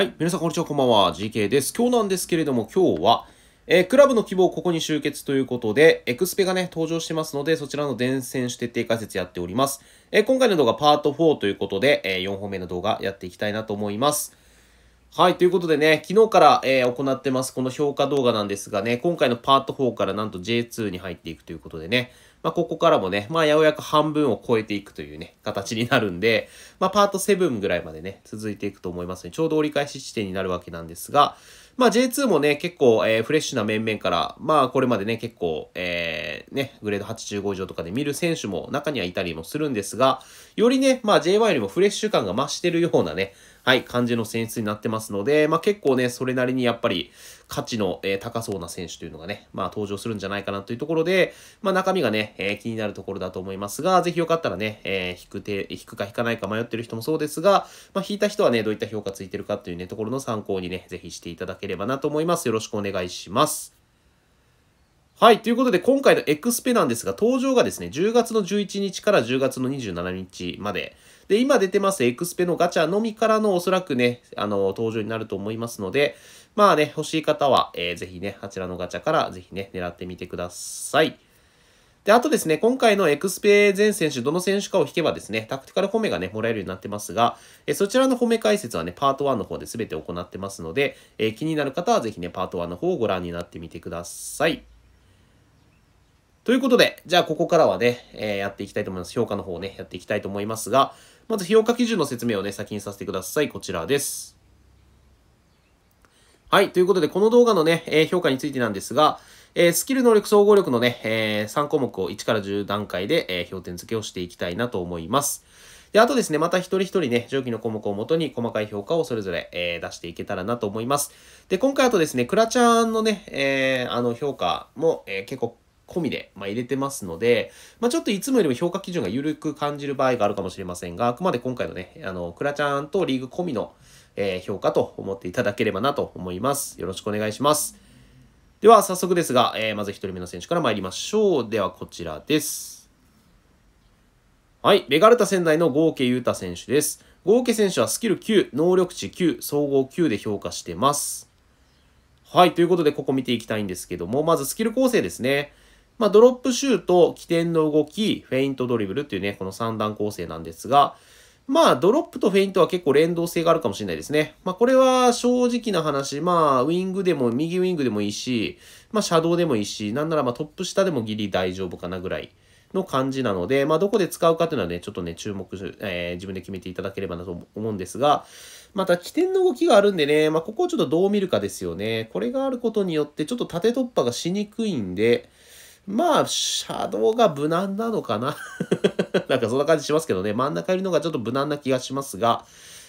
はい、皆さんこんにちは、こんばんは。GK です。今日なんですけれども、今日は、えー、クラブの希望ここに集結ということで、エクスペがね、登場してますので、そちらの伝染手徹底解説やっております。えー、今回の動画パート4ということで、えー、4本目の動画やっていきたいなと思います。はい、ということでね、昨日から、え行ってます、この評価動画なんですがね、今回のパート4からなんと J2 に入っていくということでね、まあ、ここからもね、まあ、ようやく半分を超えていくというね、形になるんで、まあ、パート7ぐらいまでね、続いていくと思いますね。ちょうど折り返し地点になるわけなんですが、まあ、J2 もね、結構、えー、フレッシュな面々から、まあ、これまでね、結構、えー、ね、グレード85以上とかで見る選手も中にはいたりもするんですが、よりね、まあ、J1 よりもフレッシュ感が増してるようなね、はい、感じの選出になってますので、まあ、結構ね、それなりにやっぱり価値の、えー、高そうな選手というのがね、まあ、登場するんじゃないかなというところで、まあ、中身がね、えー、気になるところだと思いますが、ぜひよかったらね、えー、引く手、引くか引かないか迷ってる人もそうですが、まあ、引いた人はね、どういった評価ついてるかというね、ところの参考にね、ぜひしていただければなと思います。よろしくお願いします。はい。ということで、今回のエクスペなんですが、登場がですね、10月の11日から10月の27日まで、で、今出てますエクスペのガチャのみからのおそらくね、あの、登場になると思いますので、まあね、欲しい方は、えー、ぜひね、あちらのガチャからぜひね、狙ってみてください。で、あとですね、今回のエクスペ全選手、どの選手かを引けばですね、タクティカル褒めがね、もらえるようになってますが、えそちらの褒め解説はね、パート1の方で全て行ってますので、え気になる方はぜひね、パート1の方をご覧になってみてください。ということで、じゃあここからはね、えー、やっていきたいと思います。評価の方をね、やっていきたいと思いますが、まず、評価基準の説明をね、先にさせてください。こちらです。はい。ということで、この動画のね、えー、評価についてなんですが、えー、スキル、能力、総合力のね、えー、3項目を1から10段階で、えー、評点付けをしていきたいなと思います。で、あとですね、また一人一人ね、上記の項目をもとに細かい評価をそれぞれ、えー、出していけたらなと思います。で、今回あとですね、クラちゃんのね、えー、あの評価も、えー、結構込みで、まあ、入れてますので、まあ、ちょっといつもよりも評価基準が緩く感じる場合があるかもしれませんが、あくまで今回のね、あの、クラちゃんとリーグ込みの、えー、評価と思っていただければなと思います。よろしくお願いします。では、早速ですが、えー、まず1人目の選手から参りましょう。では、こちらです。はい、レガルタ仙台の合計優太選手です。合計選手はスキル9、能力値9、総合9で評価してます。はい、ということで、ここ見ていきたいんですけども、まずスキル構成ですね。まあ、ドロップシュート、起点の動き、フェイントドリブルっていうね、この3段構成なんですが、まあ、ドロップとフェイントは結構連動性があるかもしれないですね。まあ、これは正直な話、まあ、ウィングでも、右ウィングでもいいし、まあ、シャドウでもいいし、なんならまあ、トップ下でもギリ大丈夫かなぐらいの感じなので、まあ、どこで使うかっていうのはね、ちょっとね、注目、えー、自分で決めていただければなと思うんですが、また、起点の動きがあるんでね、まあ、ここをちょっとどう見るかですよね。これがあることによって、ちょっと縦突破がしにくいんで、まあ、シャドウが無難なのかな なんかそんな感じしますけどね。真ん中よりのがちょっと無難な気がしますが、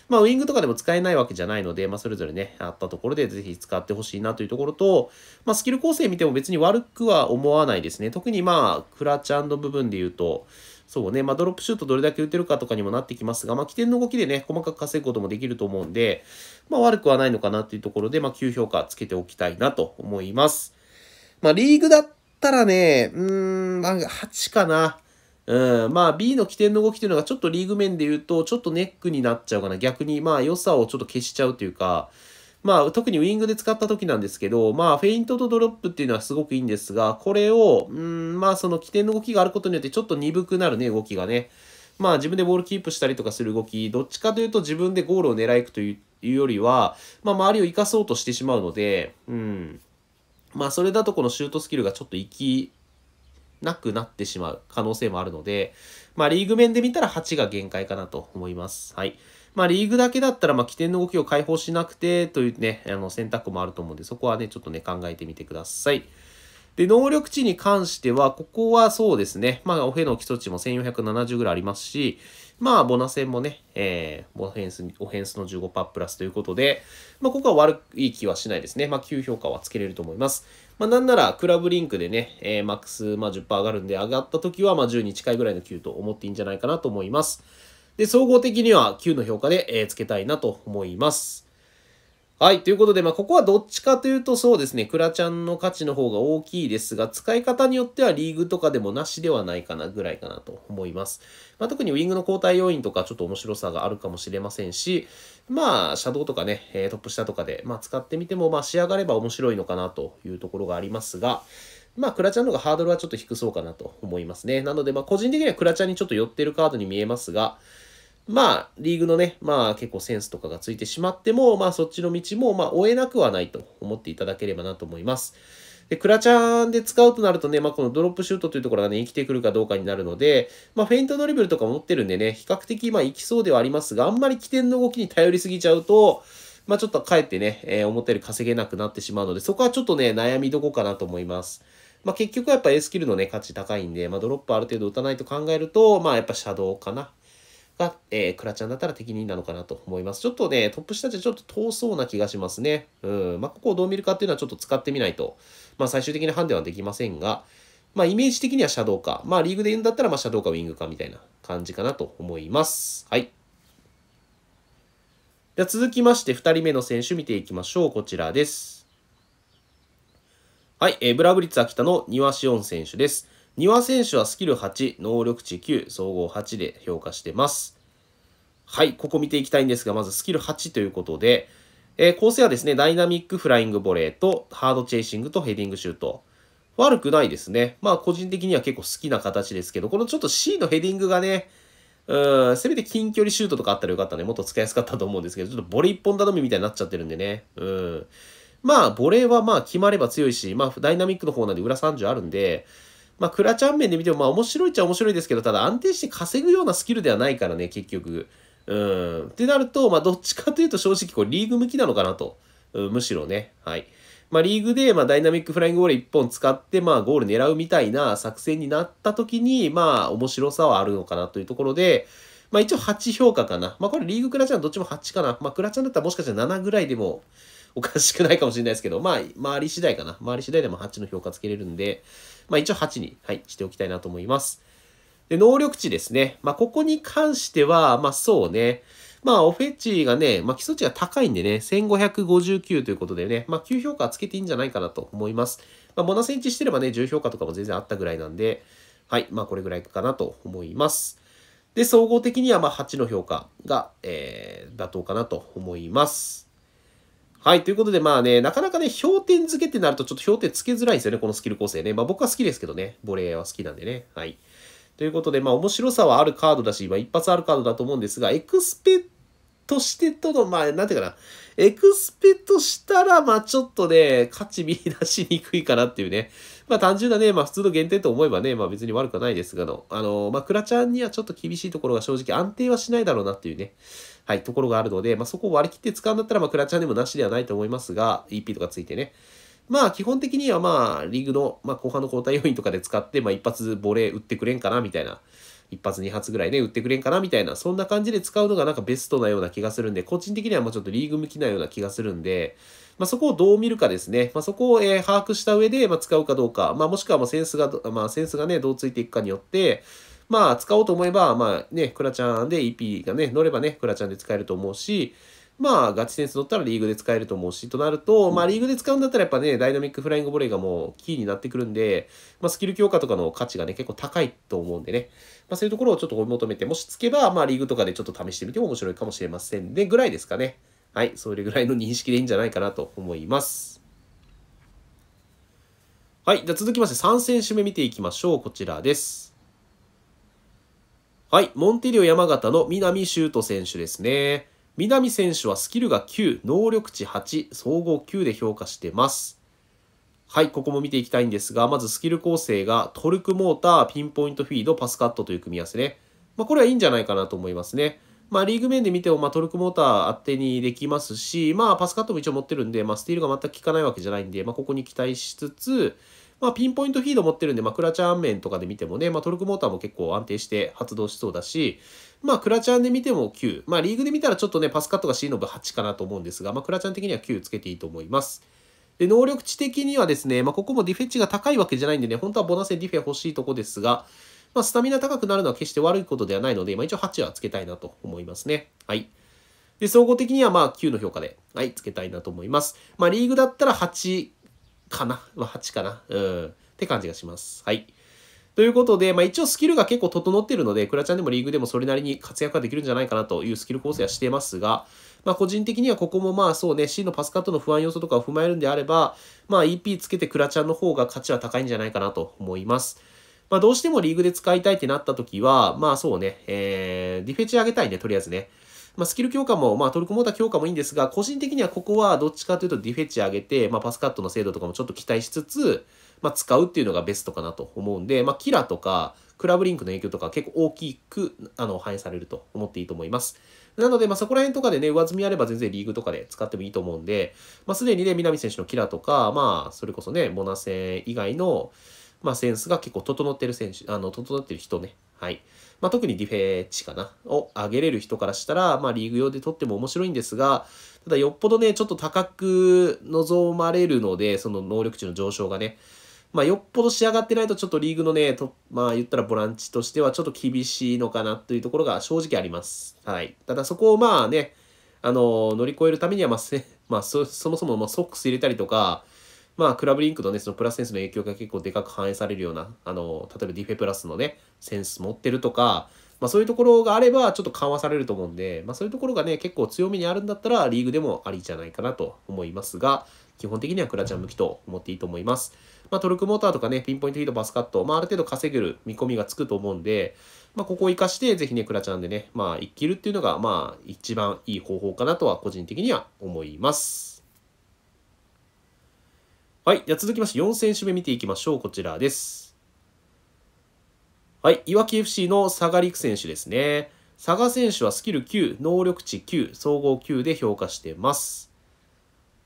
まあ、ウィングとかでも使えないわけじゃないので、まあ、それぞれね、あったところでぜひ使ってほしいなというところと、まあ、スキル構成見ても別に悪くは思わないですね。特にまあ、クラッチャの部分で言うと、そうね、まあ、ドロップシュートどれだけ打てるかとかにもなってきますが、まあ、起点の動きでね、細かく稼ぐこともできると思うんで、まあ、悪くはないのかなというところで、まあ、9評価つけておきたいなと思います。まあ、リーグだっったらね、うーん、まあ、8かな。うん、まあ B の起点の動きというのがちょっとリーグ面で言うとちょっとネックになっちゃうかな。逆にまあ良さをちょっと消しちゃうというか、まあ特にウイングで使った時なんですけど、まあフェイントとドロップっていうのはすごくいいんですが、これを、うん、まあその起点の動きがあることによってちょっと鈍くなるね、動きがね。まあ自分でボールキープしたりとかする動き、どっちかというと自分でゴールを狙い行くというよりは、まあ周りを生かそうとしてしまうので、うん。まあそれだとこのシュートスキルがちょっと生きなくなってしまう可能性もあるので、まあリーグ面で見たら8が限界かなと思います。はい。まあリーグだけだったら、まあ起点の動きを解放しなくてというね、あの選択もあると思うんで、そこはね、ちょっとね、考えてみてください。で、能力値に関しては、ここはそうですね、まあ、オフェの基礎値も1470ぐらいありますし、まあ、ボナ戦もね、えー、オフェンス、オフェンスの15%プラスということで、まあ、ここは悪い気はしないですね。まあ、9評価はつけれると思います。まあ、なんなら、クラブリンクでね、えー、マックス、まあ、10%上がるんで、上がった時は、まあ、10に近いぐらいの9と思っていいんじゃないかなと思います。で、総合的には9の評価で、えー、つけたいなと思います。はい。ということで、まあ、ここはどっちかというと、そうですね、クラちゃんの価値の方が大きいですが、使い方によってはリーグとかでもなしではないかなぐらいかなと思います。まあ、特にウィングの交代要因とか、ちょっと面白さがあるかもしれませんし、まあ、シャドウとかね、トップ下とかで、まあ、使ってみても、まあ、仕上がれば面白いのかなというところがありますが、まあ、クラちゃんの方がハードルはちょっと低そうかなと思いますね。なので、まあ、個人的にはクラちゃんにちょっと寄ってるカードに見えますが、まあ、リーグのね、まあ結構センスとかがついてしまっても、まあそっちの道も、まあ追えなくはないと思っていただければなと思います。で、クラチャンで使うとなるとね、まあこのドロップシュートというところがね、生きてくるかどうかになるので、まあフェイントドリブルとか持ってるんでね、比較的まあ生きそうではありますが、あんまり起点の動きに頼りすぎちゃうと、まあちょっとかえってね、えー、思ったより稼げなくなってしまうので、そこはちょっとね、悩みどこかなと思います。まあ結局はやっぱ A スキルのね、価値高いんで、まあドロップある程度打たないと考えると、まあやっぱシャドウかな。が、えー、クラちゃんだったら適任なのかなと思います。ちょっとね、トップ下じゃちょっと遠そうな気がしますね。うん。まあ、ここをどう見るかっていうのはちょっと使ってみないと、まあ、最終的な判断はできませんが、まあ、イメージ的にはシャドウか。まあ、リーグで言うんだったら、まあ、シャドウかウィングかみたいな感じかなと思います。はい。では続きまして、2人目の選手見ていきましょう。こちらです。はい、えー、ブラブリッツ秋田の庭志音選手です。丹羽選手はスキル8、能力値9、総合8で評価してます。はい、ここ見ていきたいんですが、まずスキル8ということで、えー、構成はですね、ダイナミックフライングボレーと、ハードチェイシングとヘディングシュート。悪くないですね。まあ、個人的には結構好きな形ですけど、このちょっと C のヘディングがね、うん、せめて近距離シュートとかあったらよかったね。もっと使いやすかったと思うんですけど、ちょっとボレー一本頼みみたいになっちゃってるんでね。うん。まあ、ボレーはまあ決まれば強いし、まあ、ダイナミックの方なんで裏30あるんで、まあ、クラチャン面で見ても、まあ、面白いっちゃ面白いですけど、ただ安定して稼ぐようなスキルではないからね、結局。うん。ってなると、まあ、どっちかというと正直、こう、リーグ向きなのかなと。うん、むしろね。はい。まあ、リーグで、まあ、ダイナミックフライングボール1本使って、まあ、ゴール狙うみたいな作戦になった時に、まあ、面白さはあるのかなというところで、まあ、一応8評価かな。まあ、これリーグクラちゃんどっちも8かな。まあ、クラちゃんだったらもしかしたら7ぐらいでもおかしくないかもしれないですけど、まあ、周り次第かな。周り次第でも8の評価つけれるんで、まあ、一応8に、はい、しておきたいなと思います。で、能力値ですね。まあ、ここに関しては、まあ、そうね。まあ、オフェチがね、まあ、基礎値が高いんでね、1559ということでね、まあ、9評価つけていいんじゃないかなと思います。まあ、ボナセンチしてればね、10評価とかも全然あったぐらいなんで、はい、まあ、これぐらいかなと思います。で、総合的には、まあ、8の評価が、えー、妥当かなと思います。はい。ということで、まあね、なかなかね、氷点付けってなると、ちょっと氷点つけづらいんですよね、このスキル構成ね。まあ僕は好きですけどね、ボレーは好きなんでね。はい。ということで、まあ面白さはあるカードだし、まあ一発あるカードだと思うんですが、エクスペとしてとの、まあ、なんていうかな、エクスペとしたら、まあちょっとね、価値見出しにくいかなっていうね。まあ単純なね、まあ普通の限定と思えばね、まあ別に悪くはないですがの、あの、まあクラちゃんにはちょっと厳しいところが正直安定はしないだろうなっていうね。はい、ところがあるので、まあ、そこを割り切って使うんだったら、まあ、クラチャンでもなしではないと思いますが、EP とかついてね。まあ、基本的にはまあ、リーグの、まあ、後半の交代要員とかで使って、まあ、一発ボレー打ってくれんかな、みたいな。一発二発ぐらいね、打ってくれんかなみたいな、そんな感じで使うのがなんかベストなような気がするんで、個人的にはまあ、ちょっとリーグ向きなような気がするんで、まあ、そこをどう見るかですね。まあ、そこを、えー、把握した上で、まあ、使うかどうか、まあ、もしくはまセンスが、まあ、センスがね、どうついていくかによって、まあ、使おうと思えば、まあね、クラちゃんで EP がね、乗ればね、クラちゃんで使えると思うし、まあ、ガチセンス乗ったらリーグで使えると思うし、となると、まあ、リーグで使うんだったらやっぱね、ダイナミックフライングボレーがもうキーになってくるんで、まあ、スキル強化とかの価値がね、結構高いと思うんでね、まあ、そういうところをちょっと追い求めて、もしつけば、まあ、リーグとかでちょっと試してみても面白いかもしれませんで、ぐらいですかね。はい、それぐらいの認識でいいんじゃないかなと思います。はい、じゃ続きまして3選手目見ていきましょう。こちらです。はい、モンテリオ山形の南修斗選手ですね。南選手はスキルが9、能力値8、総合9で評価してます。はい、ここも見ていきたいんですが、まずスキル構成がトルクモーター、ピンポイントフィード、パスカットという組み合わせね。まあ、これはいいんじゃないかなと思いますね。まあ、リーグ面で見ても、まあ、トルクモーター当てにできますし、まあ、パスカットも一応持ってるんで、まあ、スティールが全く効かないわけじゃないんで、まあ、ここに期待しつつ、まあ、ピンポイントフィード持ってるんで、まあ、クラチャン面とかで見てもね、まあ、トルクモーターも結構安定して発動しそうだし、まあ、クラチャンで見ても9。まあ、リーグで見たらちょっとね、パスカットが C の部8かなと思うんですが、まあ、クラチャン的には9つけていいと思います。で、能力値的にはですね、まあ、ここもディフェ値が高いわけじゃないんでね、本当はボナセディフェ欲しいとこですが、まあ、スタミナ高くなるのは決して悪いことではないので、まあ、一応8はつけたいなと思いますね。はい。で、総合的にはまあ9の評価で、はい、つけたいなと思います。まあ、リーグだったら8かなあ、8かなうん。って感じがします。はい。ということで、まあ、一応スキルが結構整ってるので、クラちゃんでもリーグでもそれなりに活躍ができるんじゃないかなというスキル構成はしてますが、まあ、個人的にはここもまあそうね、C のパスカットの不安要素とかを踏まえるんであれば、まあ、EP つけてクラちゃんの方が価値は高いんじゃないかなと思います。まあ、どうしてもリーグで使いたいってなった時は、まあそうね、えー、ディフェチ上げたいね、とりあえずね。まあ、スキル強化も、まあ、トルコモーター強化もいいんですが、個人的にはここはどっちかというとディフェチ上げて、まあ、パスカットの精度とかもちょっと期待しつつ、まあ、使うっていうのがベストかなと思うんで、まあ、キラとか、クラブリンクの影響とか結構大きくあの反映されると思っていいと思います。なので、まあ、そこら辺とかでね、上積みあれば全然リーグとかで使ってもいいと思うんで、まあ、すでにね、南選手のキラとか、まあ、それこそね、モナセ以外の、まあ、センスが結構整ってる選手、あの、整ってる人ね。はい。まあ、特にディフェンチかな、を上げれる人からしたら、まあ、リーグ用で取っても面白いんですが、ただよっぽどね、ちょっと高く望まれるので、その能力値の上昇がね、まあ、よっぽど仕上がってないと、ちょっとリーグのね、とまあ、言ったらボランチとしてはちょっと厳しいのかなというところが正直あります。はい。ただそこをまあね、あの乗り越えるためには、まあ、まあ、そ、そもそもまソックス入れたりとか、まあ、クラブリンクのね、そのプラスセンスの影響が結構でかく反映されるような、あの、例えばディフェプラスのね、センス持ってるとか、まあ、そういうところがあれば、ちょっと緩和されると思うんで、まあ、そういうところがね、結構強みにあるんだったら、リーグでもありじゃないかなと思いますが、基本的にはクラちゃん向きと思っていいと思います。まあ、トルクモーターとかね、ピンポイントヒート、バスカット、まあ、ある程度稼げる見込みがつくと思うんで、まあ、ここを活かして、ぜひね、クラちゃんでね、まあ、生きるっていうのが、まあ、一番いい方法かなとは、個人的には思います。はい。では続きまして4選手目見ていきましょう。こちらです。はい。いわき FC の佐賀陸選手ですね。佐賀選手はスキル9、能力値9、総合9で評価してます。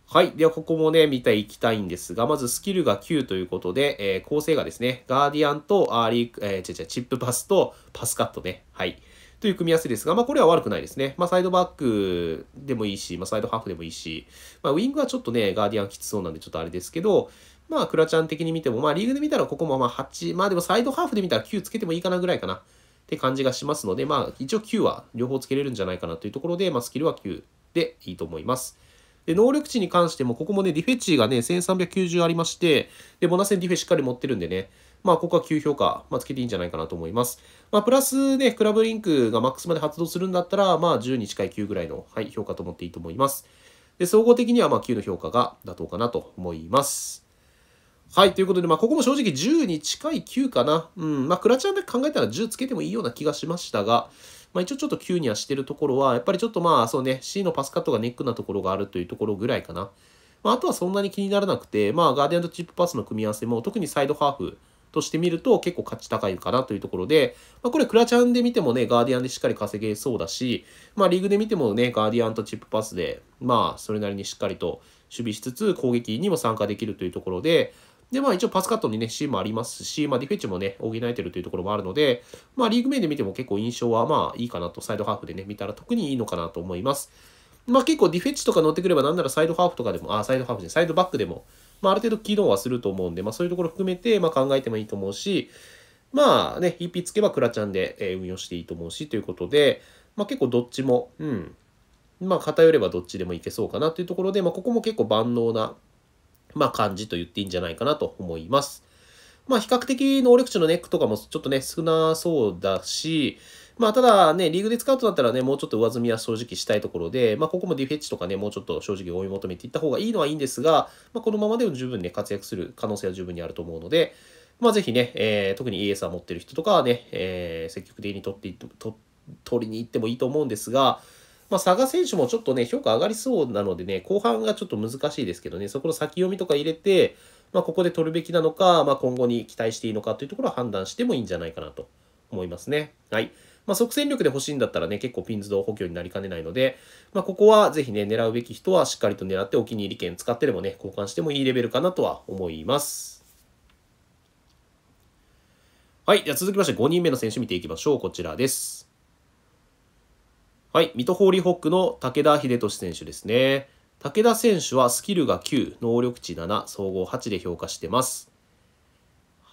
はい。では、ここもね、見ていきたいんですが、まずスキルが9ということで、えー、構成がですね、ガーディアンとアーリー、えー、違う違う、チップパスとパスカットね。はい。という組み合わせですが、まあ、これは悪くないですね。まあ、サイドバックでもいいし、まあ、サイドハーフでもいいし、まあ、ウィングはちょっとね、ガーディアンきつそうなんでちょっとあれですけど、まあ、クラちゃん的に見ても、まあ、リーグで見たらここもまあ8、まあでもサイドハーフで見たら9つけてもいいかなぐらいかなって感じがしますので、まあ、一応9は両方つけれるんじゃないかなというところで、まあ、スキルは9でいいと思います。で、能力値に関しても、ここもね、ディフェチチがね、1390ありまして、で、ボナセンディフェしっかり持ってるんでね、まあ、ここは9評価、まあ、つけていいんじゃないかなと思います。まあ、プラスね、クラブリンクがマックスまで発動するんだったら、まあ、10に近い9ぐらいの、はい、評価と思っていいと思います。で、総合的には、まあ、9の評価が妥当かなと思います。はい、ということで、まあ、ここも正直10に近い9かな。うん、まあ、クラチャンだけ考えたら10つけてもいいような気がしましたが、まあ、一応ちょっと9にはしてるところは、やっぱりちょっとまあ、そうね、C のパスカットがネックなところがあるというところぐらいかな。まあ、あとはそんなに気にならなくて、まあ、ガーディアンとチップパスの組み合わせも、特にサイドハーフ、としてみると結構価値高いかなというところで、まあ、これクラチャンで見てもね、ガーディアンでしっかり稼げそうだし、まあリーグで見てもね、ガーディアンとチップパスで、まあそれなりにしっかりと守備しつつ攻撃にも参加できるというところで、で、まあ一応パスカットにね、シーンもありますし、まあディフェンチもね、補えてるというところもあるので、まあリーグ面で見ても結構印象はまあいいかなと、サイドハーフでね、見たら特にいいのかなと思います。まあ結構ディフェンチとか乗ってくればなんならサイドハーフとかでも、あ、サイドハーフじゃサイドバックでも、まあ、ある程度機能はすると思うんで、まあ、そういうところ含めて、まあ、考えてもいいと思うし、まあね、一筆つけばクラちゃんで、え運用していいと思うし、ということで、まあ、結構どっちも、うん、まあ、偏ればどっちでもいけそうかなというところで、まあ、ここも結構万能な、まあ、感じと言っていいんじゃないかなと思います。まあ、比較的能力値のネックとかもちょっとね、少なそうだし、まあ、ただね、リーグで使うとなったらね、もうちょっと上積みは正直したいところで、まあ、ここもディフェッチとかね、もうちょっと正直追い求めていった方がいいのはいいんですが、まあ、このままでも十分ね、活躍する可能性は十分にあると思うので、まあ、ぜひね、えー、特に e s は持ってる人とかはね、えー、積極的に取っていって、取りに行ってもいいと思うんですが、まあ、佐賀選手もちょっとね、評価上がりそうなのでね、後半がちょっと難しいですけどね、そこの先読みとか入れて、まあ、ここで取るべきなのか、まあ、今後に期待していいのかというところは判断してもいいんじゃないかなと思いますね。はい。まあ、即戦力で欲しいんだったらね、結構ピンズド補強になりかねないので、まあ、ここはぜひね、狙うべき人はしっかりと狙ってお気に入り券使ってでもね、交換してもいいレベルかなとは思います。はい。じゃあ続きまして5人目の選手見ていきましょう。こちらです。はい。水戸ホーリーホックの武田秀俊選手ですね。武田選手はスキルが9、能力値7、総合8で評価してます。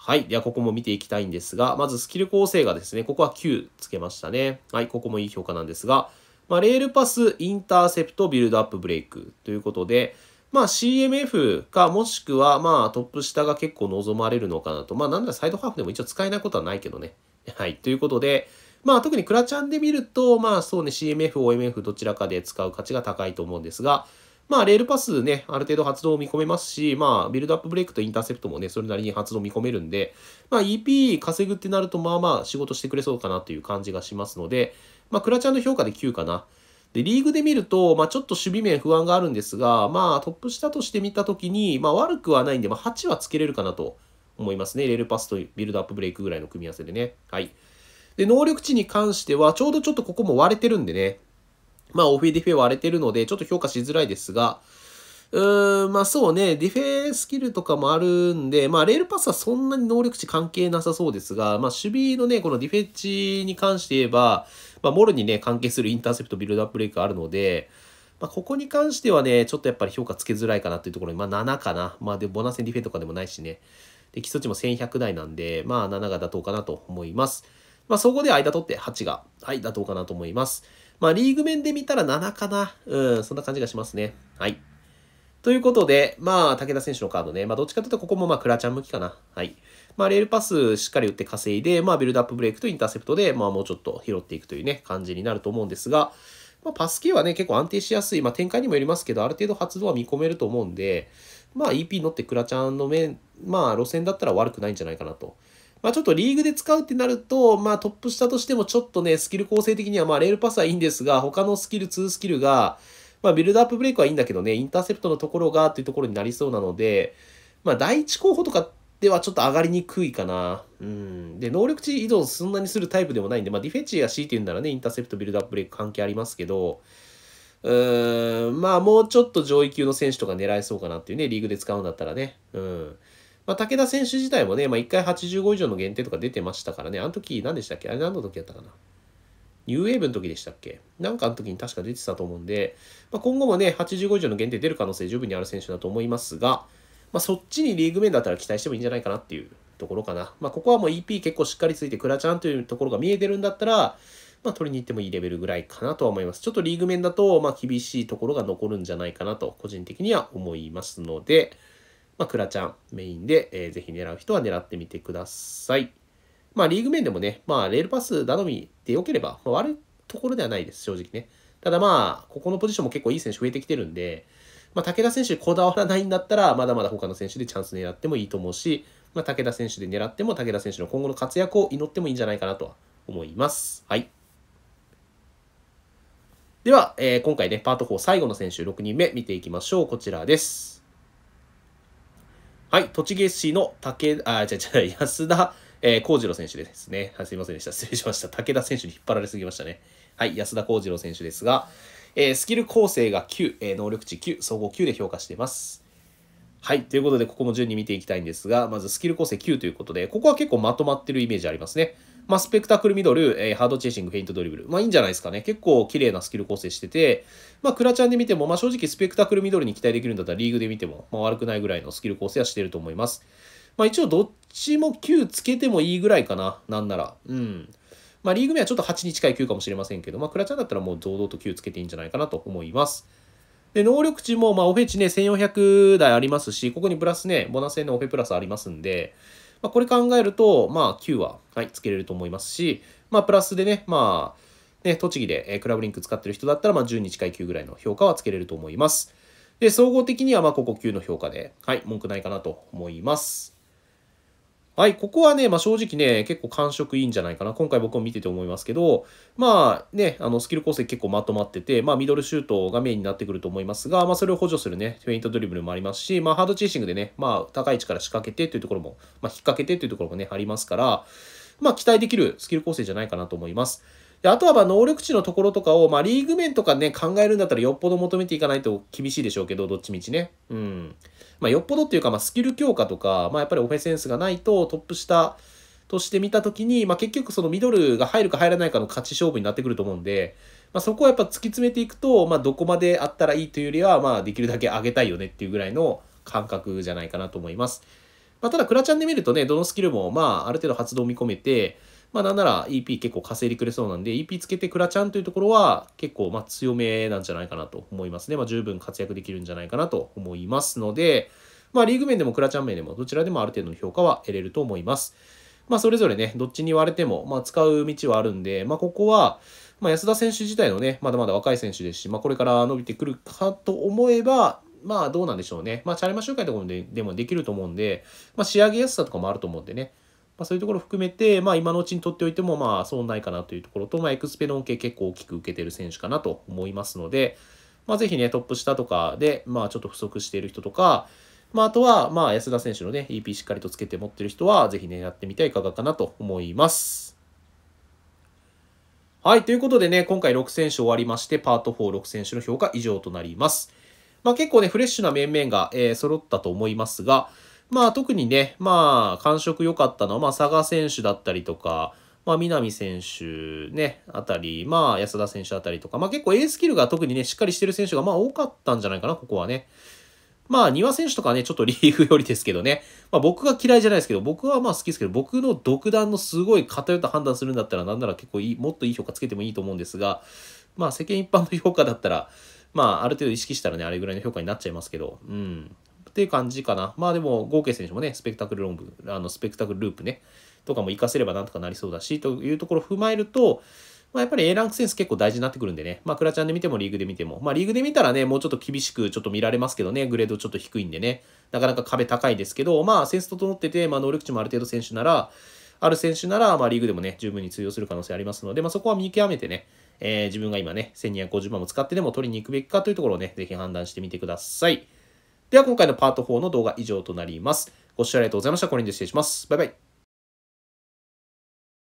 はい。では、ここも見ていきたいんですが、まずスキル構成がですね、ここは9つけましたね。はい。ここもいい評価なんですが、まあ、レールパス、インターセプト、ビルドアップ、ブレイクということで、まあ CMF かもしくはまあトップ下が結構望まれるのかなと。まあなんならサイドハーフでも一応使えないことはないけどね。はい。ということで、まあ特にクラチャンで見ると、まあそうね CMF、OMF どちらかで使う価値が高いと思うんですが、まあ、レールパスね、ある程度発動を見込めますし、まあ、ビルドアップブレイクとインターセプトもね、それなりに発動見込めるんで、まあ、EP 稼ぐってなると、まあまあ、仕事してくれそうかなという感じがしますので、まあ、クラちゃんの評価で9かな。で、リーグで見ると、まあ、ちょっと守備面不安があるんですが、まあ、トップ下として見たときに、まあ、悪くはないんで、まあ、8はつけれるかなと思いますね。レールパスとビルドアップブレイクぐらいの組み合わせでね。はい。で、能力値に関しては、ちょうどちょっとここも割れてるんでね、まあ、オフィディフェ割れてるので、ちょっと評価しづらいですが、うーん、まあそうね、ディフェスキルとかもあるんで、まあレールパスはそんなに能力値関係なさそうですが、まあ守備のね、このディフェッチに関して言えば、まあもルにね、関係するインターセプトビルドアップレイクあるので、まあここに関してはね、ちょっとやっぱり評価つけづらいかなっていうところに、まあ7かな。まあで、ボナセンディフェとかでもないしね。で、基礎値も1100台なんで、まあ7が妥当かなと思います。まあそこで間取って8が、はい、妥当かなと思います。まあ、リーグ面で見たら7かな。うん、そんな感じがしますね。はい。ということで、まあ、武田選手のカードね。まあ、どっちかというと、ここもまあ、クラちゃん向きかな。はい。まあ、レールパスしっかり打って稼いで、まあ、ビルドアップブレイクとインターセプトで、まあ、もうちょっと拾っていくというね、感じになると思うんですが、まあ、パス系はね、結構安定しやすい。まあ、展開にもよりますけど、ある程度発動は見込めると思うんで、まあ、EP 乗ってクラちゃんの面、まあ、路線だったら悪くないんじゃないかなと。まあ、ちょっとリーグで使うってなると、まあ、トップ下としてもちょっとね、スキル構成的には、まあ、レールパスはいいんですが、他のスキル、2スキルが、まあ、ビルドアップブレイクはいいんだけどね、インターセプトのところがっていうところになりそうなので、まあ、第1候補とかではちょっと上がりにくいかな。うん。で、能力値移動そんなにするタイプでもないんで、まあ、ディフェンチや C って言うんならね、インターセプト、ビルドアップブレイク関係ありますけど、うーん、まあ、もうちょっと上位級の選手とか狙えそうかなっていうね、リーグで使うんだったらね。うん。まあ、武田選手自体もね、まあ、1回85以上の限定とか出てましたからね、あの時何でしたっけあれ何の時だったかなニューウェーブの時でしたっけなんかの時に確か出てたと思うんで、まあ、今後もね、85以上の限定出る可能性十分にある選手だと思いますが、まあ、そっちにリーグ面だったら期待してもいいんじゃないかなっていうところかな。まあ、ここはもう EP 結構しっかりついて、クラちゃんというところが見えてるんだったら、まあ、取りに行ってもいいレベルぐらいかなとは思います。ちょっとリーグ面だと、まあ、厳しいところが残るんじゃないかなと、個人的には思いますので、まあ、クラちゃんメインで、えー、ぜひ狙う人は狙ってみてください。まあ、リーグ面でもね、まあ、レールパス頼みで良ければ、まあ、悪いところではないです、正直ね。ただまあ、ここのポジションも結構いい選手増えてきてるんで、まあ、武田選手こだわらないんだったら、まだまだ他の選手でチャンス狙ってもいいと思うし、まあ、武田選手で狙っても、武田選手の今後の活躍を祈ってもいいんじゃないかなとは思います。はい。では、えー、今回ね、パート4最後の選手6人目見ていきましょう。こちらです。はい、栃木市の武、あ、違う違う、安田、えー、幸次郎選手ですね。はい、すいませんでした。失礼しました。武田選手に引っ張られすぎましたね。はい、安田幸次郎選手ですが、えー、スキル構成が9、えー、能力値9、総合9で評価しています。はい。ということで、ここも順に見ていきたいんですが、まずスキル構成9ということで、ここは結構まとまってるイメージありますね。まあ、スペクタクルミドル、えー、ハードチェイシング、フェイントドリブル。まあ、いいんじゃないですかね。結構綺麗なスキル構成してて、まあ、クラチャンで見ても、まあ、正直スペクタクルミドルに期待できるんだったら、リーグで見ても、まあ、悪くないぐらいのスキル構成はしてると思います。まあ、一応、どっちも9つけてもいいぐらいかな。なんなら。うん。まあ、リーグ名はちょっと8に近い9かもしれませんけど、まあ、クラチャンだったらもう堂々と9つけていいんじゃないかなと思います。で、能力値も、まあ、オフェ値ね、1400台ありますし、ここにプラスね、ボナス戦のオフェプラスありますんで、まあ、これ考えると、まあ、9は、はい、つけれると思いますし、まあ、プラスでね、まあ、ね、栃木で、えクラブリンク使ってる人だったら、まあ、10に近い9ぐらいの評価はつけれると思います。で、総合的には、まあ、ここ9の評価で、はい、文句ないかなと思います。はい、ここはね、まあ、正直ね、結構感触いいんじゃないかな。今回僕も見てて思いますけど、まあね、あのスキル構成結構まとまってて、まあミドルシュートがメインになってくると思いますが、まあそれを補助するね、フェイントドリブルもありますし、まあハードチーシングでね、まあ高い位置から仕掛けてというところも、まあ引っ掛けてというところもね、ありますから、まあ期待できるスキル構成じゃないかなと思います。であとはまあ能力値のところとかを、まあ、リーグ面とかね、考えるんだったらよっぽど求めていかないと厳しいでしょうけど、どっちみちね。うん。まあ、よっぽどっていうか、まあ、スキル強化とか、まあ、やっぱりオフェセンスがないとトップ下として見たときに、まあ、結局そのミドルが入るか入らないかの勝ち勝負になってくると思うんで、まあ、そこはやっぱ突き詰めていくと、まあ、どこまであったらいいというよりは、まあ、できるだけ上げたいよねっていうぐらいの感覚じゃないかなと思います。まあ、ただ、クラチャンで見るとね、どのスキルも、まあ、ある程度発動を見込めて、まあなんなら EP 結構稼いでくれそうなんで、EP つけてクラちゃんというところは結構まあ強めなんじゃないかなと思いますね。まあ十分活躍できるんじゃないかなと思いますので、まあリーグ面でもクラちゃん面でもどちらでもある程度の評価は得れると思います。まあそれぞれね、どっちに言われても、まあ使う道はあるんで、まあここは、まあ安田選手自体のね、まだまだ若い選手ですし、まあこれから伸びてくるかと思えば、まあどうなんでしょうね。まあチャレンジ会とかでもできると思うんで、まあ仕上げやすさとかもあると思うんでね、まあ、そういうところ含めて、まあ、今のうちに取っておいても、まあ、そうないかなというところと、まあ、エクスペロン系結構大きく受けてる選手かなと思いますので、まあ、ぜひね、トップ下とかで、まあ、ちょっと不足している人とか、まあ、あとは、まあ、安田選手のね、EP しっかりとつけて持ってる人は、ぜひね、やってみてはいかがかなと思います。はい、ということでね、今回6選手終わりまして、パート4、6選手の評価以上となります。まあ、結構ね、フレッシュな面々が、えー、揃ったと思いますが、まあ特にね、まあ感触良かったのは、まあ佐賀選手だったりとか、まあ南選手ね、あたり、まあ安田選手あたりとか、まあ結構 A スキルが特にね、しっかりしてる選手がまあ多かったんじゃないかな、ここはね。まあ、庭選手とかね、ちょっと リーグよりですけどね。まあ、僕が嫌いじゃないですけど、僕はまあ好きですけど、僕の独断のすごい偏った判断するんだったら、なんなら結構いい、もっといい評価つけてもいいと思うんですが、まあ、世間一般の評価だったら、まあ、ある程度意識したらね、あれぐらいの評価になっちゃいますけど、うん。っていう感じかな。まあでも、合計選手もね、スペクタクルロング、あのスペクタクルループね、とかも活かせればなんとかなりそうだし、というところを踏まえると、まあ、やっぱり A ランクセンス結構大事になってくるんでね。まあ、クラちゃんで見てもリーグで見ても。まあ、リーグで見たらね、もうちょっと厳しくちょっと見られますけどね、グレードちょっと低いんでね。なかなか壁高いですけど、まあ、センス整ってて、まあ、能力値もある程度選手なら、ある選手なら、まあ、リーグでもね、十分に通用する可能性ありますので、まあ、そこは見極めてね、えー、自分が今ね、1250万も使ってでも取りに行くべきかというところをね、ぜひ判断してみてください。では今回のパート4の動画以上となります。ご視聴ありがとうございました。これにて失礼します。バイバイ。